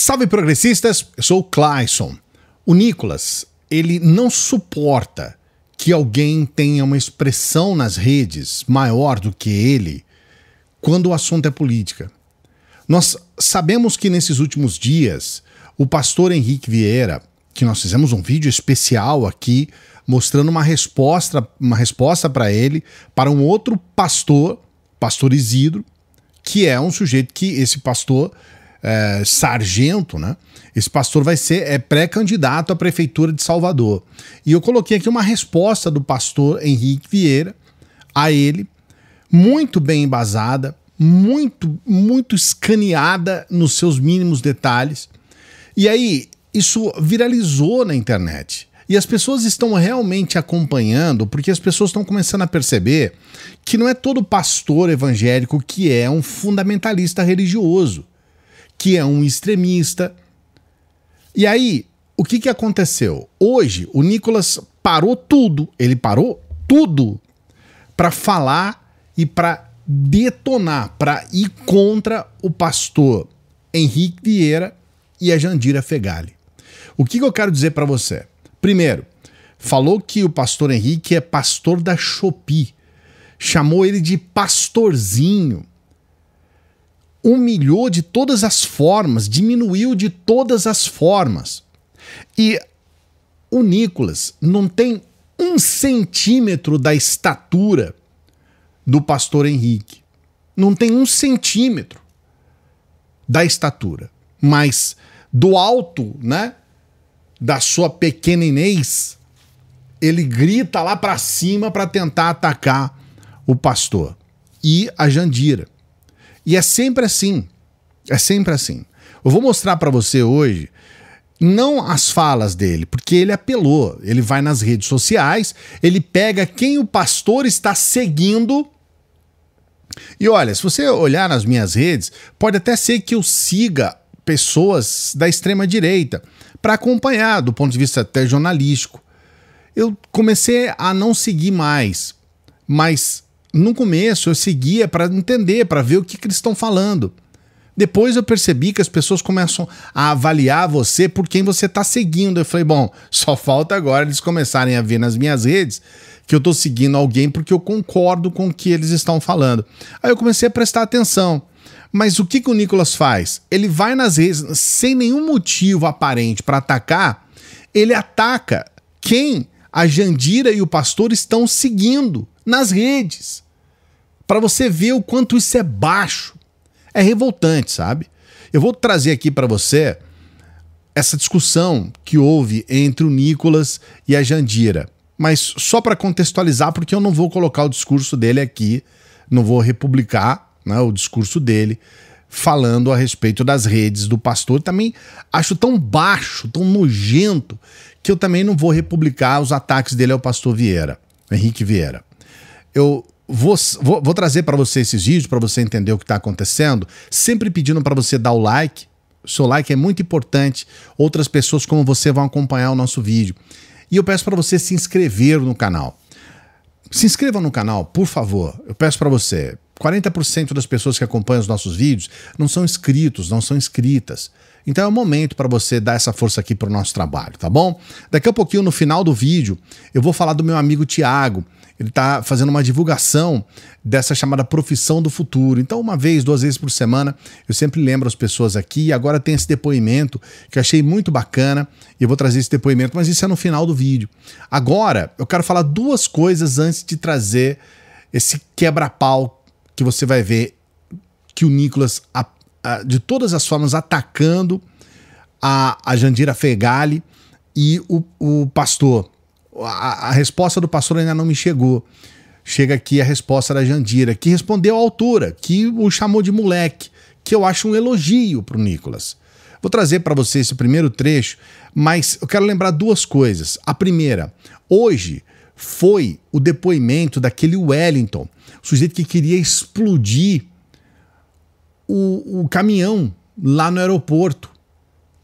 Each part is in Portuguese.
Salve progressistas, eu sou o Clayson. O Nicolas, ele não suporta que alguém tenha uma expressão nas redes maior do que ele quando o assunto é política. Nós sabemos que nesses últimos dias, o pastor Henrique Vieira, que nós fizemos um vídeo especial aqui mostrando uma resposta, uma resposta para ele, para um outro pastor, pastor Isidro, que é um sujeito que esse pastor é, sargento, né? Esse pastor vai ser é, pré-candidato à prefeitura de Salvador. E eu coloquei aqui uma resposta do pastor Henrique Vieira a ele, muito bem embasada, muito, muito escaneada nos seus mínimos detalhes. E aí, isso viralizou na internet. E as pessoas estão realmente acompanhando, porque as pessoas estão começando a perceber que não é todo pastor evangélico que é um fundamentalista religioso que é um extremista. E aí, o que, que aconteceu? Hoje, o Nicolas parou tudo, ele parou tudo para falar e para detonar, para ir contra o pastor Henrique Vieira e a Jandira Fegali. O que, que eu quero dizer para você? Primeiro, falou que o pastor Henrique é pastor da Chopi, chamou ele de pastorzinho humilhou de todas as formas, diminuiu de todas as formas. E o Nicolas não tem um centímetro da estatura do pastor Henrique. Não tem um centímetro da estatura. Mas do alto, né? Da sua pequeninez, ele grita lá para cima para tentar atacar o pastor e a Jandira. E é sempre assim. É sempre assim. Eu vou mostrar para você hoje não as falas dele, porque ele apelou. Ele vai nas redes sociais, ele pega quem o pastor está seguindo. E olha, se você olhar nas minhas redes, pode até ser que eu siga pessoas da extrema direita para acompanhar do ponto de vista até jornalístico. Eu comecei a não seguir mais, mas no começo eu seguia para entender, para ver o que, que eles estão falando. Depois eu percebi que as pessoas começam a avaliar você por quem você está seguindo. Eu falei, bom, só falta agora eles começarem a ver nas minhas redes que eu estou seguindo alguém porque eu concordo com o que eles estão falando. Aí eu comecei a prestar atenção. Mas o que, que o Nicolas faz? Ele vai nas redes, sem nenhum motivo aparente para atacar, ele ataca quem a Jandira e o pastor estão seguindo nas redes. Para você ver o quanto isso é baixo. É revoltante, sabe? Eu vou trazer aqui para você essa discussão que houve entre o Nicolas e a Jandira. Mas só para contextualizar, porque eu não vou colocar o discurso dele aqui, não vou republicar né, o discurso dele falando a respeito das redes do pastor. Também acho tão baixo, tão nojento, que eu também não vou republicar os ataques dele ao pastor Vieira, Henrique Vieira eu vou, vou, vou trazer para você esses vídeos, para você entender o que está acontecendo, sempre pedindo para você dar o like. O seu like é muito importante. Outras pessoas como você vão acompanhar o nosso vídeo. E eu peço para você se inscrever no canal. Se inscreva no canal, por favor. Eu peço para você. 40% das pessoas que acompanham os nossos vídeos não são inscritos, não são inscritas. Então é o momento para você dar essa força aqui para o nosso trabalho, tá bom? Daqui a pouquinho, no final do vídeo, eu vou falar do meu amigo Tiago, ele está fazendo uma divulgação dessa chamada profissão do futuro. Então, uma vez, duas vezes por semana, eu sempre lembro as pessoas aqui e agora tem esse depoimento que eu achei muito bacana e eu vou trazer esse depoimento, mas isso é no final do vídeo. Agora, eu quero falar duas coisas antes de trazer esse quebra-pau que você vai ver que o Nicolas, a, a, de todas as formas, atacando a, a Jandira Fegali e o, o pastor a, a resposta do pastor ainda não me chegou. Chega aqui a resposta da Jandira, que respondeu à altura, que o chamou de moleque, que eu acho um elogio para o Nicolas. Vou trazer para você esse primeiro trecho, mas eu quero lembrar duas coisas. A primeira, hoje foi o depoimento daquele Wellington, sujeito que queria explodir o, o caminhão lá no aeroporto.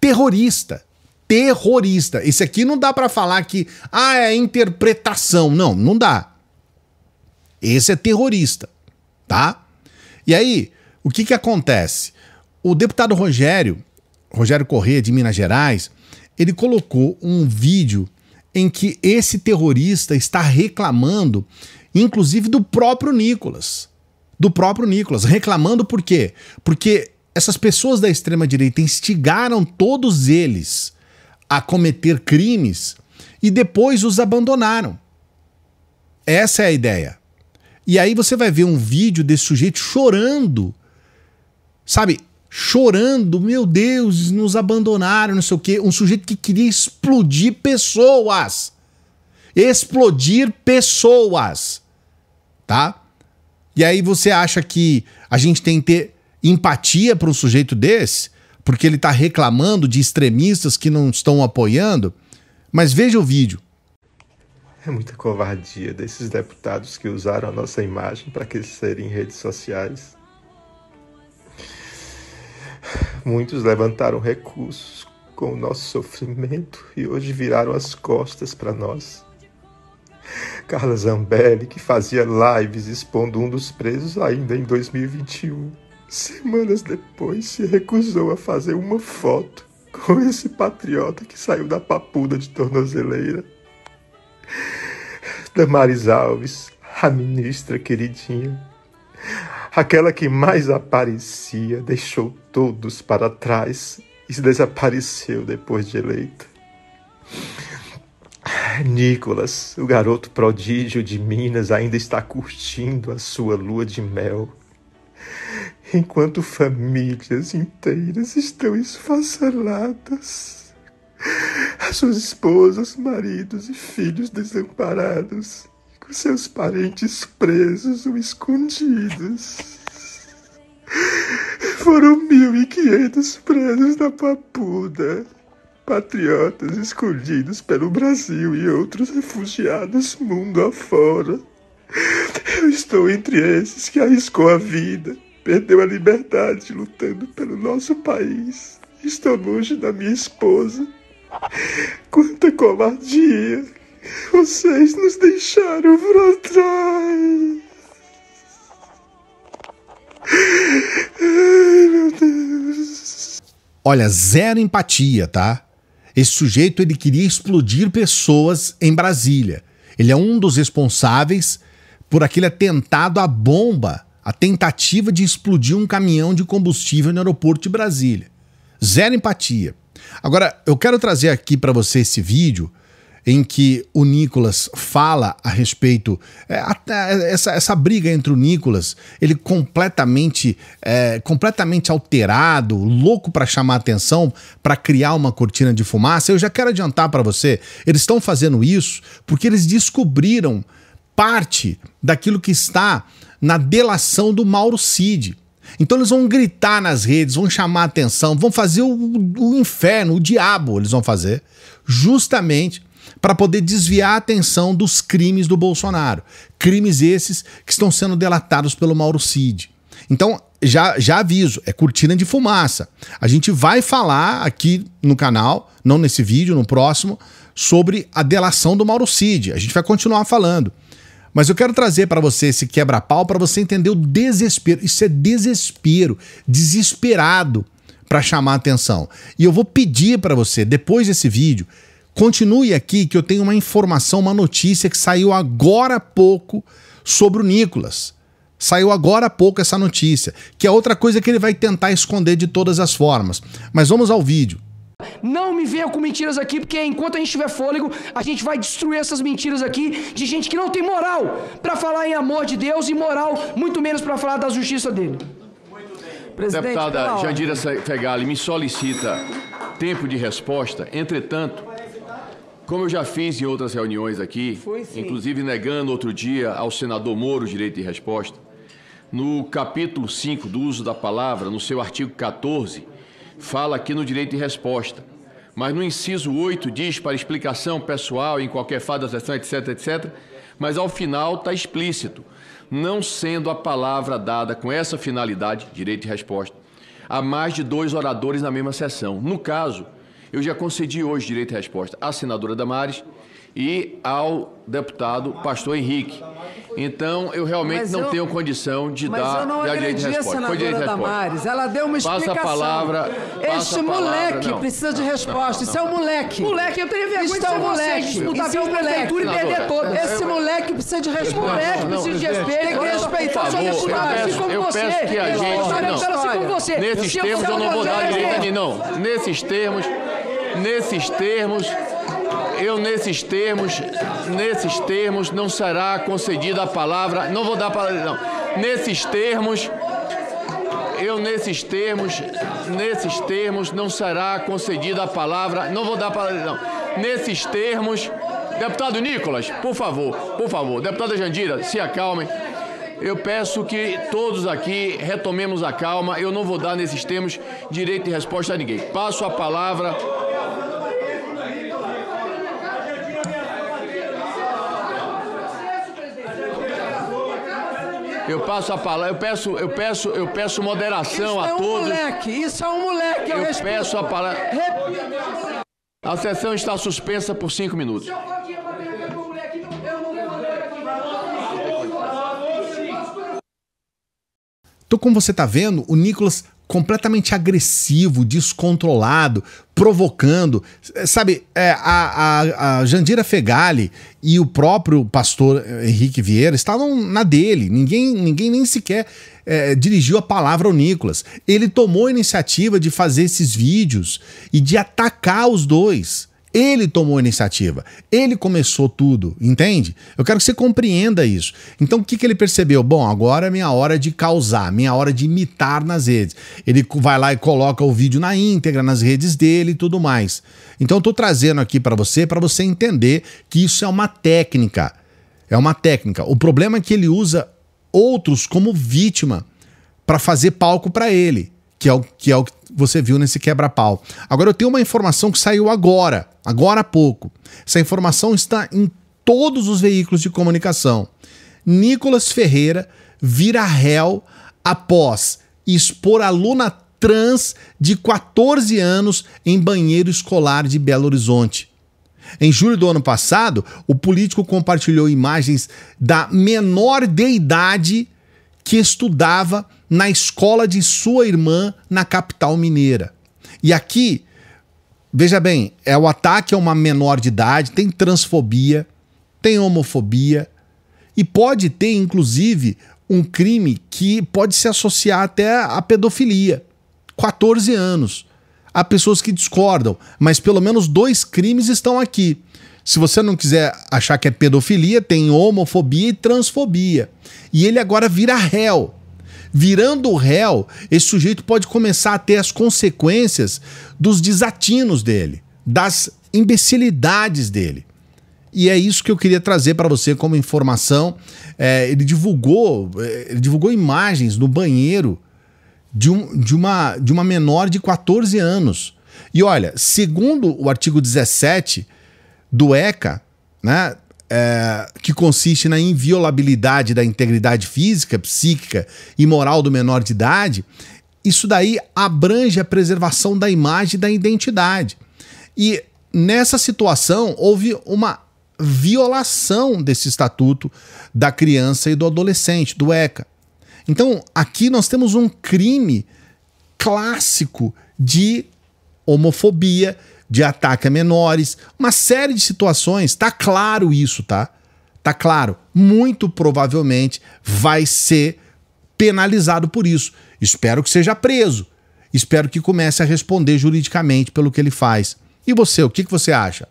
Terrorista terrorista. Esse aqui não dá para falar que ah, é interpretação. Não, não dá. Esse é terrorista, tá? E aí, o que que acontece? O deputado Rogério, Rogério Corrêa de Minas Gerais, ele colocou um vídeo em que esse terrorista está reclamando, inclusive do próprio Nicolas. Do próprio Nicolas, reclamando por quê? Porque essas pessoas da extrema direita instigaram todos eles a cometer crimes e depois os abandonaram. Essa é a ideia. E aí você vai ver um vídeo desse sujeito chorando, sabe? Chorando, meu Deus, nos abandonaram, não sei o quê. Um sujeito que queria explodir pessoas. Explodir pessoas. Tá? E aí você acha que a gente tem que ter empatia para um sujeito desse? porque ele está reclamando de extremistas que não estão apoiando. Mas veja o vídeo. É muita covardia desses deputados que usaram a nossa imagem para crescer em redes sociais. Muitos levantaram recursos com o nosso sofrimento e hoje viraram as costas para nós. Carla Zambelli, que fazia lives expondo um dos presos ainda em 2021 semanas depois se recusou a fazer uma foto com esse patriota que saiu da papuda de tornozeleira. Damaris Alves, a ministra queridinha, aquela que mais aparecia, deixou todos para trás e desapareceu depois de eleita. Nicolas, o garoto prodígio de Minas, ainda está curtindo a sua lua de mel enquanto famílias inteiras estão esfaceladas. As suas esposas, maridos e filhos desamparados, com seus parentes presos ou escondidos. Foram mil e quinhentos presos da Papuda, patriotas escondidos pelo Brasil e outros refugiados mundo afora. Eu estou entre esses que arriscou a vida Perdeu a liberdade lutando pelo nosso país. Estou longe da minha esposa. Quanta covardia! Vocês nos deixaram para trás! Ai, meu Deus! Olha, zero empatia, tá? Esse sujeito ele queria explodir pessoas em Brasília. Ele é um dos responsáveis por aquele atentado à bomba a tentativa de explodir um caminhão de combustível no aeroporto de Brasília. Zero empatia. Agora, eu quero trazer aqui para você esse vídeo em que o Nicolas fala a respeito. É, essa, essa briga entre o Nicolas, ele completamente, é, completamente alterado, louco para chamar atenção, para criar uma cortina de fumaça. Eu já quero adiantar para você, eles estão fazendo isso porque eles descobriram parte daquilo que está na delação do Mauro Cid. Então eles vão gritar nas redes, vão chamar atenção, vão fazer o, o inferno, o diabo eles vão fazer, justamente para poder desviar a atenção dos crimes do Bolsonaro. Crimes esses que estão sendo delatados pelo Mauro Cid. Então, já, já aviso, é cortina de fumaça. A gente vai falar aqui no canal, não nesse vídeo, no próximo, sobre a delação do Mauro Cid. A gente vai continuar falando. Mas eu quero trazer para você esse quebra-pau para você entender o desespero. Isso é desespero, desesperado para chamar atenção. E eu vou pedir para você, depois desse vídeo, continue aqui que eu tenho uma informação, uma notícia que saiu agora há pouco sobre o Nicolas. Saiu agora há pouco essa notícia, que é outra coisa que ele vai tentar esconder de todas as formas. Mas vamos ao vídeo. Não me venha com mentiras aqui, porque enquanto a gente tiver fôlego, a gente vai destruir essas mentiras aqui de gente que não tem moral para falar em amor de Deus e moral, muito menos para falar da justiça dele. Presidente, Deputada tá Jandira Fegali me solicita tempo de resposta. Entretanto, como eu já fiz em outras reuniões aqui, inclusive negando outro dia ao senador Moro o direito de resposta, no capítulo 5 do uso da palavra, no seu artigo 14, fala aqui no direito de resposta. Mas no inciso 8 diz para explicação pessoal em qualquer fase da sessão, etc, etc. Mas ao final está explícito. Não sendo a palavra dada com essa finalidade, direito de resposta, a mais de dois oradores na mesma sessão. No caso, eu já concedi hoje direito de resposta à senadora Damares e ao deputado Pastor Henrique. Então, eu realmente mas não eu, tenho condição de dar a direito de resposta. A senadora Damares, ela deu uma explicação. Passa a palavra. Este a moleque palavra, precisa não, de resposta. Isso é um moleque. Moleque, eu tenho vergonha Isso de ser é um moleque. disputar pela prefeitura e perder todo. Esse moleque precisa de respeito. Moleque precisa de respeito. Tem que respeitar sua deputado. assim como você. Eu peço que a gente... Nesses termos eu não vou dar direito a mim, não. Nesses termos... Nesses termos eu nesses termos, nesses termos não será concedida a palavra, não vou dar palavra não. Nesses termos eu nesses termos, nesses termos não será concedida a palavra, não vou dar palavra não. Nesses termos, deputado Nicolas, por favor, por favor, deputada Jandira, se acalmem. Eu peço que todos aqui retomemos a calma. Eu não vou dar nesses termos direito de resposta a ninguém. Passo a palavra Eu passo a palavra, eu peço, eu peço, eu peço moderação a todos. Isso é um todos. moleque, isso é um moleque. Eu, eu peço a palavra. A sessão está suspensa por cinco minutos. Então, como você está vendo, o Nicolas completamente agressivo, descontrolado, provocando. Sabe, é, a, a, a, Jandira Fegali e o próprio pastor eh, Henrique Vieira estavam na dele. Ninguém, ninguém nem sequer é, dirigiu a palavra ao Nicolas. Ele tomou a iniciativa de fazer esses vídeos e de atacar os dois. Ele tomou a iniciativa, ele começou tudo, entende? Eu quero que você compreenda isso. Então, o que, que ele percebeu? Bom, agora é minha hora de causar, minha hora de imitar nas redes. Ele vai lá e coloca o vídeo na íntegra, nas redes dele e tudo mais. Então, eu estou trazendo aqui para você, para você entender que isso é uma técnica. É uma técnica. O problema é que ele usa outros como vítima para fazer palco para ele, que é o que é o que você viu nesse quebra-pau. Agora eu tenho uma informação que saiu agora, agora há pouco. Essa informação está em todos os veículos de comunicação. Nicolas Ferreira vira réu após expor aluna trans de 14 anos em banheiro escolar de Belo Horizonte. Em julho do ano passado, o político compartilhou imagens da menor de idade que estudava na escola de sua irmã na capital mineira. E aqui, veja bem, é o ataque a uma menor de idade, tem transfobia, tem homofobia e pode ter inclusive um crime que pode se associar até à pedofilia. 14 anos. Há pessoas que discordam, mas pelo menos dois crimes estão aqui. Se você não quiser achar que é pedofilia, tem homofobia e transfobia. E ele agora vira réu. Virando réu, esse sujeito pode começar a ter as consequências dos desatinos dele, das imbecilidades dele. E é isso que eu queria trazer para você como informação. É, ele divulgou, é, ele divulgou imagens no banheiro de, um, de, uma, de uma menor de 14 anos. E olha, segundo o artigo 17 do ECA, né? É, que consiste na inviolabilidade da integridade física, psíquica e moral do menor de idade, isso daí abrange a preservação da imagem e da identidade. E nessa situação houve uma violação desse estatuto da criança e do adolescente, do ECA. Então, aqui nós temos um crime clássico de homofobia, de ataque a menores, uma série de situações. Tá claro isso, tá? Tá claro. Muito provavelmente vai ser penalizado por isso. Espero que seja preso. Espero que comece a responder juridicamente pelo que ele faz. E você, o que, que você acha?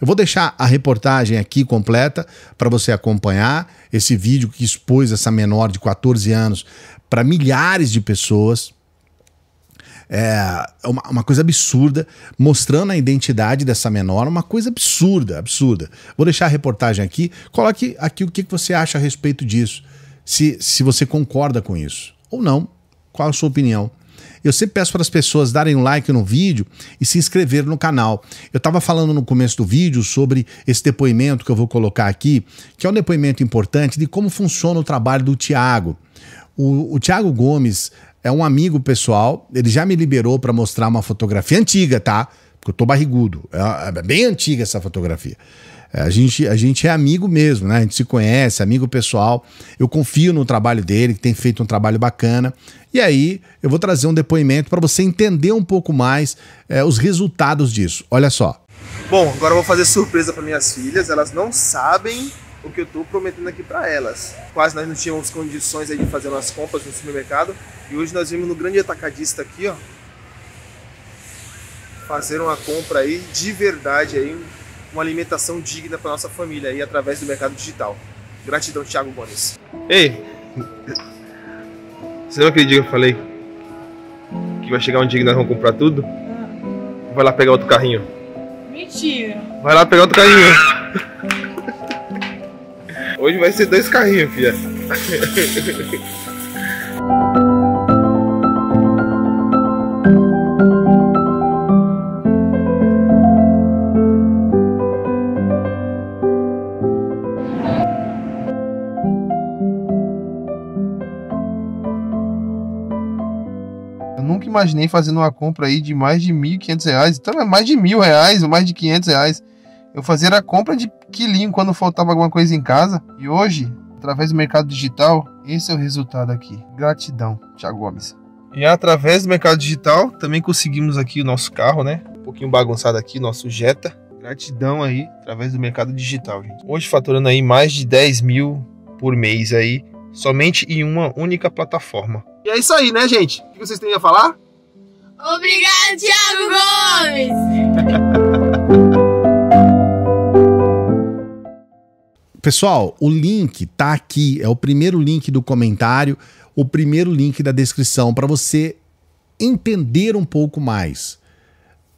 Eu vou deixar a reportagem aqui completa para você acompanhar esse vídeo que expôs essa menor de 14 anos para milhares de pessoas é uma, uma, coisa absurda, mostrando a identidade dessa menor, uma coisa absurda, absurda. Vou deixar a reportagem aqui, coloque aqui o que você acha a respeito disso, se, se você concorda com isso ou não, qual a sua opinião. Eu sempre peço para as pessoas darem um like no vídeo e se inscrever no canal. Eu estava falando no começo do vídeo sobre esse depoimento que eu vou colocar aqui, que é um depoimento importante de como funciona o trabalho do Tiago. O, o Tiago Gomes é um amigo pessoal, ele já me liberou para mostrar uma fotografia antiga, tá? Porque eu tô barrigudo. É, é bem antiga essa fotografia. É, a gente, a gente é amigo mesmo, né? A gente se conhece, amigo pessoal. Eu confio no trabalho dele, que tem feito um trabalho bacana. E aí eu vou trazer um depoimento para você entender um pouco mais é, os resultados disso. Olha só. Bom, agora eu vou fazer surpresa para minhas filhas. Elas não sabem o que eu estou prometendo aqui para elas. Quase nós não tínhamos condições aí de fazer umas compras no supermercado e hoje nós vimos no grande atacadista aqui, ó, fazer uma compra aí de verdade aí, uma alimentação digna para nossa família aí através do mercado digital. Gratidão, Thiago Gomes. Ei, você não acredita que eu falei que vai chegar um dia que nós vamos comprar tudo? Ah. Vai lá pegar outro carrinho. Mentira. Vai lá pegar outro carrinho. Hoje vai ser dois carrinhos, filha. nunca imaginei fazendo uma compra aí de mais de quinhentos reais. então é mais de mil reais ou mais de 500 reais. Eu fazer a compra de quilinho quando faltava alguma coisa em casa. E hoje, através do mercado digital, esse é o resultado aqui. Gratidão, Thiago Gomes. E através do mercado digital, também conseguimos aqui o nosso carro, né? Um pouquinho bagunçado aqui, nosso Jetta. Gratidão aí, através do mercado digital, gente. Hoje faturando aí mais de 10 mil por mês aí, somente em uma única plataforma. E é isso aí, né, gente? O que vocês têm a falar? Obrigado, Thiago Gomes! Pessoal, o link tá aqui, é o primeiro link do comentário, o primeiro link da descrição para você entender um pouco mais.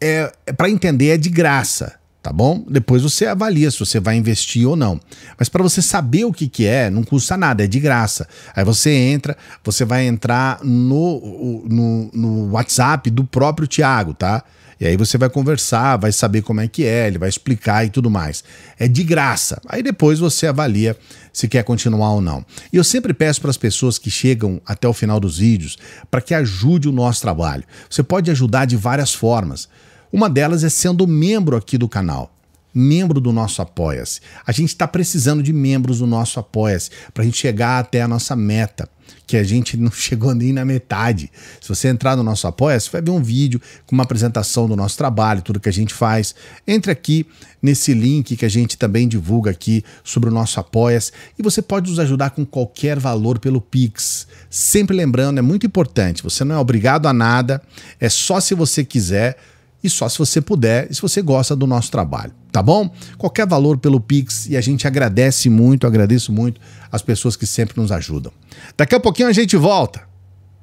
É, é para entender é de graça, tá bom? Depois você avalia se você vai investir ou não. Mas para você saber o que, que é, não custa nada, é de graça. Aí você entra, você vai entrar no, no, no WhatsApp do próprio Tiago, tá? E aí você vai conversar, vai saber como é que é, ele vai explicar e tudo mais. É de graça. Aí depois você avalia se quer continuar ou não. E eu sempre peço para as pessoas que chegam até o final dos vídeos para que ajude o nosso trabalho. Você pode ajudar de várias formas. Uma delas é sendo membro aqui do canal membro do nosso Apoia-se. A gente está precisando de membros do nosso Apoia-se para a gente chegar até a nossa meta, que a gente não chegou nem na metade. Se você entrar no nosso Apoia-se, vai ver um vídeo com uma apresentação do nosso trabalho, tudo que a gente faz. Entre aqui nesse link que a gente também divulga aqui sobre o nosso Apoia-se e você pode nos ajudar com qualquer valor pelo Pix. Sempre lembrando, é muito importante, você não é obrigado a nada, é só se você quiser e só se você puder e se você gosta do nosso trabalho, tá bom? Qualquer valor pelo Pix e a gente agradece muito, agradeço muito as pessoas que sempre nos ajudam. Daqui a pouquinho a gente volta.